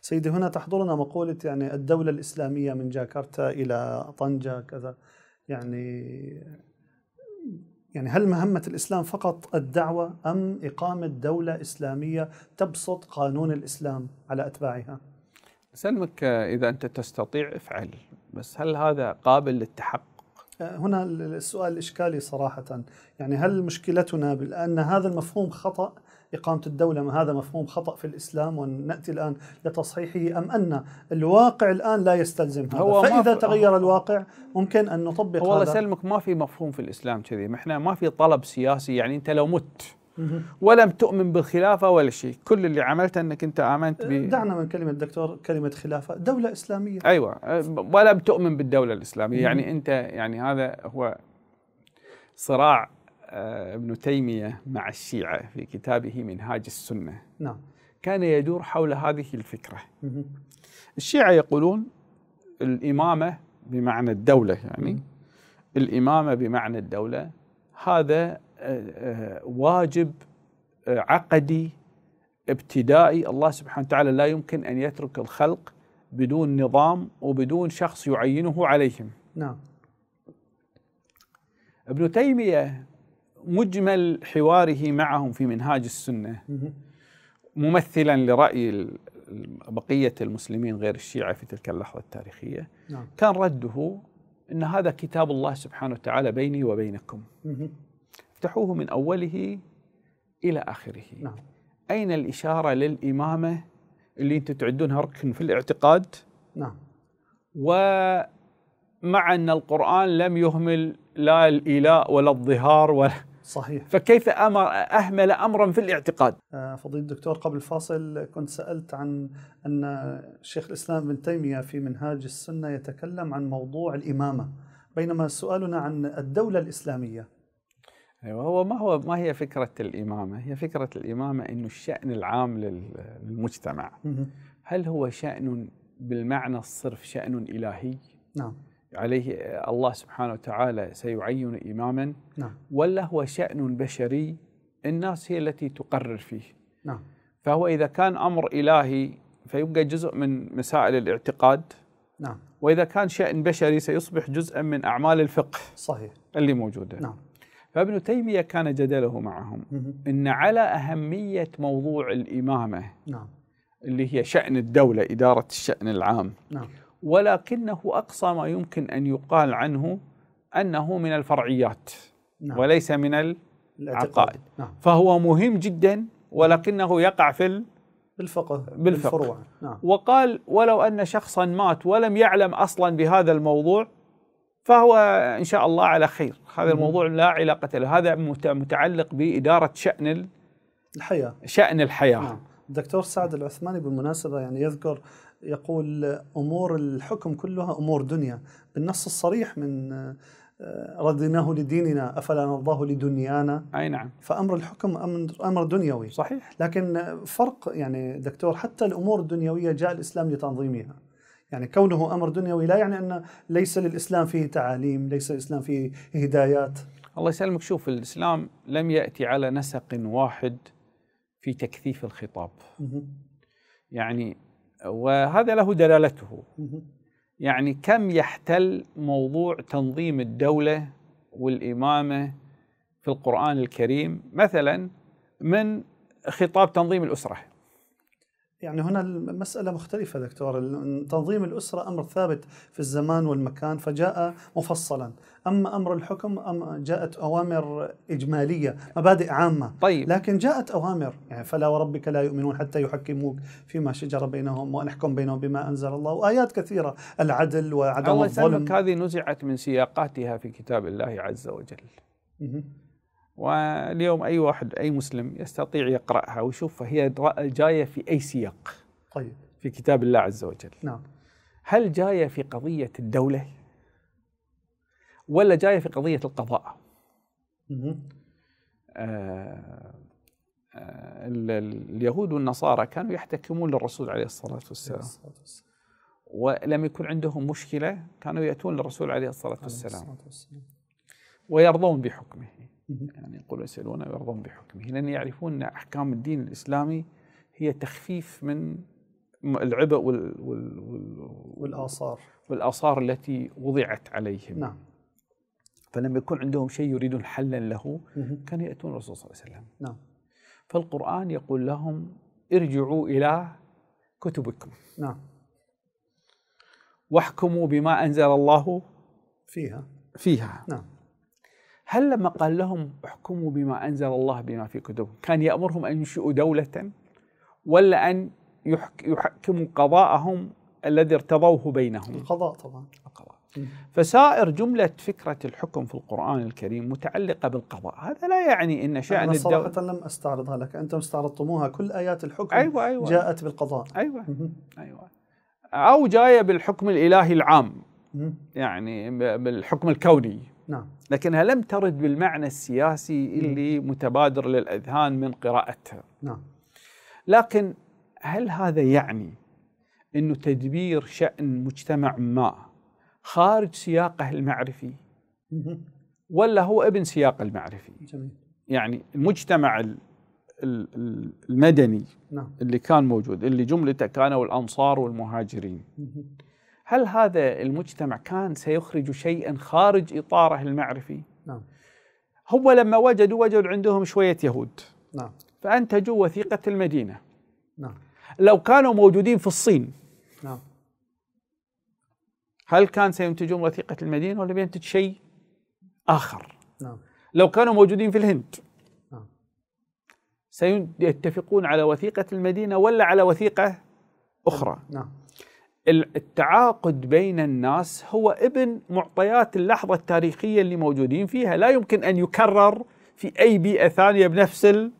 سيدي هنا تحضرنا مقولة يعني الدولة الإسلامية من جاكرتا إلى طنجة كذا يعني يعني هل مهمة الإسلام فقط الدعوة أم إقامة دولة إسلامية تبسط قانون الإسلام على أتباعها؟ سلمك إذا أنت تستطيع افعل بس هل هذا قابل للتحقق هنا السؤال الإشكالي صراحة يعني هل مشكلتنا بأن هذا المفهوم خطأ إقامة الدولة ما هذا مفهوم خطأ في الإسلام ونأتي الآن لتصحيحه أم أن الواقع الآن لا يستلزم هذا هو فإذا تغير الواقع ممكن أن نطبق هو هذا والله سلمك ما في مفهوم في الإسلام كذي ما إحنا ما في طلب سياسي يعني أنت لو مت ولم تؤمن بالخلافه ولا شيء كل اللي عملته انك انت امنت ب دعنا من كلمه دكتور كلمه خلافه دوله اسلاميه ايوه أه، ولم تؤمن بالدوله الاسلاميه يعني انت يعني هذا هو صراع أه، ابن تيميه مع الشيعه في كتابه منهاج السنه نعم كان يدور حول هذه الفكره الشيعه يقولون الامامه بمعنى الدوله يعني الامامه بمعنى الدوله هذا واجب عقدي ابتدائي الله سبحانه وتعالى لا يمكن ان يترك الخلق بدون نظام وبدون شخص يعينه عليهم. نعم. ابن تيميه مجمل حواره معهم في منهاج السنه ممثلا لراي بقيه المسلمين غير الشيعه في تلك اللحظه التاريخيه نعم. كان رده ان هذا كتاب الله سبحانه وتعالى بيني وبينكم. افتحوه من أوله إلى آخره نعم. أين الإشارة للإمامة اللي أنتم تعدونها ركن في الاعتقاد نعم ومع أن القرآن لم يهمل لا الإيلاء ولا الظهار ولا صحيح فكيف أمر أهمل أمرا في الاعتقاد آه، فضيلة الدكتور قبل الفاصل كنت سألت عن أن شيخ الإسلام ابن تيمية في منهاج السنة يتكلم عن موضوع الإمامة بينما سؤالنا عن الدولة الإسلامية ايوه هو ما هو ما هي فكره الامامه هي فكره الامامه انه الشان العام للمجتمع هل هو شان بالمعنى الصرف شان الهي نعم عليه الله سبحانه وتعالى سيعين اماما نعم ولا هو شان بشري الناس هي التي تقرر فيه نعم فهو اذا كان امر الهي فيبقى جزء من مسائل الاعتقاد نعم واذا كان شان بشري سيصبح جزءا من اعمال الفقه صحيح اللي موجوده نعم فابن تيمية كان جدله معهم أن على أهمية موضوع الإمامة نعم. اللي هي شأن الدولة إدارة الشأن العام نعم. ولكنه أقصى ما يمكن أن يقال عنه أنه من الفرعيات نعم. وليس من العقائد نعم. فهو مهم جدا ولكنه يقع في الفقه بالفقه بالفروع نعم. وقال ولو أن شخصا مات ولم يعلم أصلا بهذا الموضوع فهو ان شاء الله على خير هذا الموضوع لا علاقه له هذا متعلق باداره شان الحياه شان الحياه نعم. الدكتور سعد العثماني بالمناسبه يعني يذكر يقول امور الحكم كلها امور دنيا بالنص الصريح من آه، رضيناه لديننا افلا نرضاه لدنيانا اي نعم فامر الحكم امر امر دنيوي صحيح لكن فرق يعني دكتور حتى الامور الدنيويه جاء الاسلام لتنظيمها يعني كونه أمر دنيوي لا يعني أن ليس للإسلام فيه تعاليم ليس الإسلام فيه هدايات الله يسلمك شوف الإسلام لم يأتي على نسق واحد في تكثيف الخطاب يعني وهذا له دلالته يعني كم يحتل موضوع تنظيم الدولة والإمامة في القرآن الكريم مثلا من خطاب تنظيم الأسرة يعني هنا المسألة مختلفة دكتور تنظيم الأسرة أمر ثابت في الزمان والمكان فجاء مفصلا أما أمر الحكم أم جاءت أوامر إجمالية مبادئ عامة طيب. لكن جاءت أوامر يعني فلا وربك لا يؤمنون حتى يحكموك فيما شجر بينهم ونحكم بينهم بما أنزل الله وآيات كثيرة العدل وعدم الله الظلم هذه نزعت من سياقاتها في كتاب الله عز وجل واليوم أي واحد أي مسلم يستطيع يقرأها ويشوفها هي جاية في أي سياق طيب في كتاب الله عز وجل نعم هل جاية في قضية الدولة ولا جاية في قضية القضاء آه آه اليهود والنصارى كانوا يحتكمون للرسول عليه الصلاة والسلام ولم يكن عندهم مشكلة كانوا يأتون للرسول عليه الصلاة والسلام ويرضون بحكمه يعني يقولوا يسألون ويرضون بحكمه لأن يعرفون أن أحكام الدين الإسلامي هي تخفيف من العبء وال وال وال والآثار والآثار التي وضعت عليهم نعم فلما يكون عندهم شيء يريدون حلا له كانوا يأتون الرسول صلى الله عليه وسلم نعم فالقرآن يقول لهم ارجعوا إلى كتبكم نعم واحكموا بما أنزل الله فيها فيها نعم هل لما قال لهم احكموا بما أنزل الله بما في كتبه كان يأمرهم أن ينشئوا دولة ولا أن يحكموا قضاءهم الذي ارتضوه بينهم القضاء طبعا القضاء فسائر جملة فكرة الحكم في القرآن الكريم متعلقة بالقضاء هذا لا يعني أن شأن أنا صراحة الدولة لم أستعرضها لك أنتم استعرضتموها كل آيات الحكم أيوة أيوة جاءت بالقضاء أيوة أيوة أو جاية بالحكم الإلهي العام يعني بالحكم الكوني نعم لكنها لم ترد بالمعنى السياسي اللي متبادر للأذهان من قراءتها نعم لكن هل هذا يعني أنه تدبير شأن مجتمع ما خارج سياقه المعرفي ولا هو ابن سياق المعرفي جميل. يعني المجتمع المدني نعم. اللي كان موجود اللي جملته كانوا الأنصار والمهاجرين هل هذا المجتمع كان سيخرج شيئا خارج إطاره المعرفي نعم هو لما وجدوا وجدوا عندهم شوية يهود نعم فأنتجوا وثيقة المدينة نعم لو كانوا موجودين في الصين نعم هل كان سينتجون وثيقة المدينة ولا بينتج شيء آخر نعم لو كانوا موجودين في الهند نعم سيتفقون على وثيقة المدينة ولا على وثيقة أخرى نعم التعاقد بين الناس هو ابن معطيات اللحظة التاريخية اللي موجودين فيها لا يمكن أن يكرر في أي بيئة ثانية بنفس ال...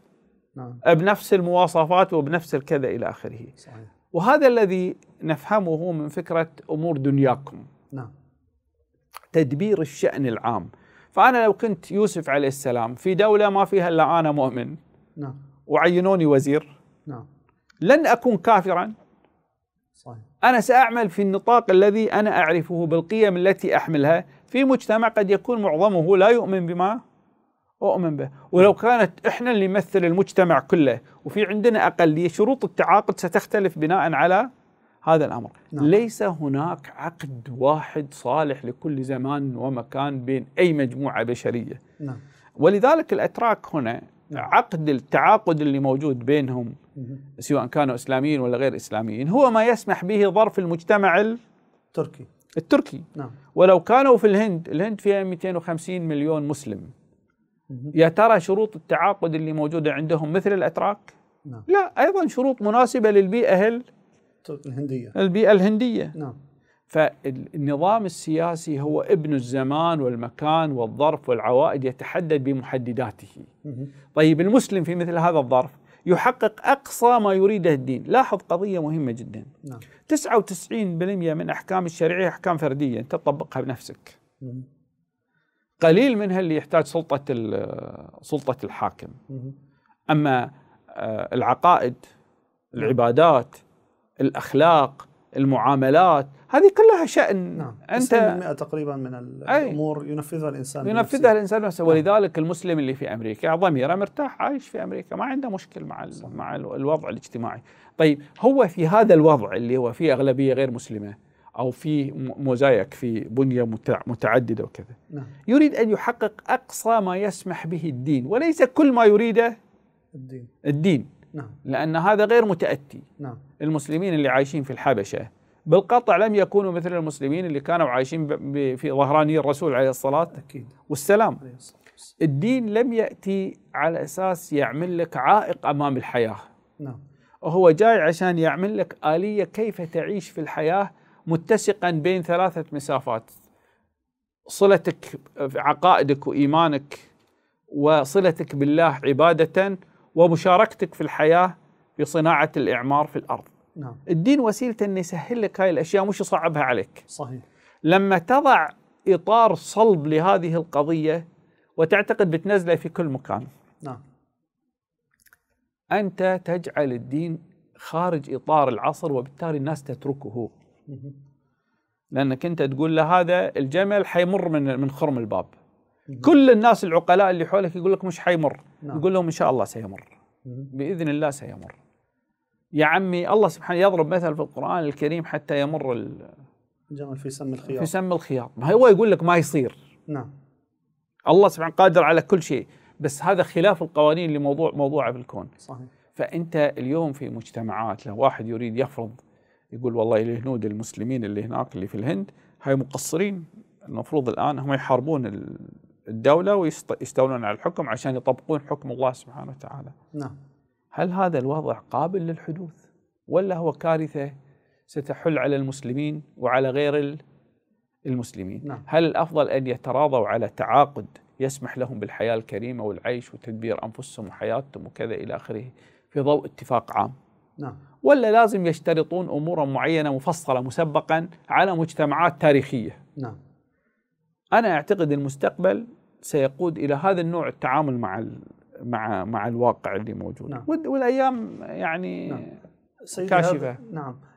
نعم. بنفس المواصفات وبنفس الكذا إلى آخره صحيح. وهذا الذي نفهمه من فكرة أمور دنياكم نعم. تدبير الشأن العام فأنا لو كنت يوسف عليه السلام في دولة ما فيها إلا أنا مؤمن نعم. وعينوني وزير نعم. لن أكون كافرا صحيح. أنا سأعمل في النطاق الذي أنا أعرفه بالقيم التي أحملها في مجتمع قد يكون معظمه لا يؤمن بما أؤمن به ولو كانت إحنا اللي نمثل المجتمع كله وفي عندنا أقلية شروط التعاقد ستختلف بناء على هذا الأمر نعم. ليس هناك عقد واحد صالح لكل زمان ومكان بين أي مجموعة بشرية نعم. ولذلك الأتراك هنا نعم. عقد التعاقد اللي موجود بينهم سواء كانوا اسلاميين ولا غير اسلاميين هو ما يسمح به ظرف المجتمع التركي التركي نعم ولو كانوا في الهند الهند فيها 250 مليون مسلم يا ترى شروط التعاقد اللي موجوده عندهم مثل الاتراك؟ نعم لا ايضا شروط مناسبه للبيئه الهنديه البيئه الهنديه نعم فالنظام السياسي هو ابن الزمان والمكان والظرف والعوائد يتحدد بمحدداته طيب المسلم في مثل هذا الظرف يحقق أقصى ما يريده الدين لاحظ قضية مهمة جدا نعم. 99% من أحكام الشريعة أحكام فردية أنت تطبقها بنفسك مم. قليل منها اللي يحتاج سلطة سلطة الحاكم مم. أما آه، العقائد نعم. العبادات الأخلاق المعاملات هذه كلها شأن نعم. أنت تقريبا من الأمور أي. ينفذها الإنسان ينفذها بنفسه. الإنسان نفسه نعم. ولذلك المسلم اللي في أمريكا ضميره مرتاح عايش في أمريكا ما عنده مشكل مع مع الوضع الاجتماعي طيب هو في هذا الوضع اللي هو فيه أغلبية غير مسلمة أو في موزايك في بنية متعددة وكذا نعم. يريد أن يحقق أقصى ما يسمح به الدين وليس كل ما يريده الدين الدين نعم. لأن هذا غير متأتي نعم. المسلمين اللي عايشين في الحبشة بالقطع لم يكونوا مثل المسلمين اللي كانوا عايشين في ظهراني الرسول عليه الصلاة أكيد والسلام الدين لم يأتي على أساس يعمل لك عائق أمام الحياة نعم هو جاي عشان يعمل لك آلية كيف تعيش في الحياة متسقا بين ثلاثة مسافات صلتك عقائدك وإيمانك وصلتك بالله عبادة ومشاركتك في الحياة بصناعة الإعمار في الأرض نعم. الدين وسيلة أن يسهل لك هاي الأشياء مش يصعبها عليك صحيح لما تضع إطار صلب لهذه القضية وتعتقد بتنزله في كل مكان نعم أنت تجعل الدين خارج إطار العصر وبالتالي الناس تتركه مه. لأنك أنت تقول له هذا الجمل حيمر من من خرم الباب كل الناس العقلاء اللي حولك يقول لك مش حيمر نعم. يقول لهم إن شاء الله سيمر بإذن الله سيمر يا عمي الله سبحانه يضرب مثل في القرآن الكريم حتى يمر الجمل في سم الخياط في سم الخياط هو يقول لك ما يصير نعم الله سبحانه قادر على كل شيء بس هذا خلاف القوانين لموضوع موضوعه في الكون صحيح فانت اليوم في مجتمعات لو واحد يريد يفرض يقول والله الهنود المسلمين اللي هناك اللي في الهند هاي مقصرين المفروض الان هم يحاربون الدوله ويستولون على الحكم عشان يطبقون حكم الله سبحانه وتعالى نعم هل هذا الوضع قابل للحدوث ولا هو كارثه ستحل على المسلمين وعلى غير المسلمين نعم. هل الافضل ان يتراضوا على تعاقد يسمح لهم بالحياه الكريمه والعيش وتدبير انفسهم وحياتهم وكذا الى اخره في ضوء اتفاق عام نعم. ولا لازم يشترطون امورا معينه مفصله مسبقا على مجتمعات تاريخيه نعم. انا اعتقد المستقبل سيقود الى هذا النوع التعامل مع مع مع الواقع اللي موجود نعم. والايام يعني نعم. كاشفه نعم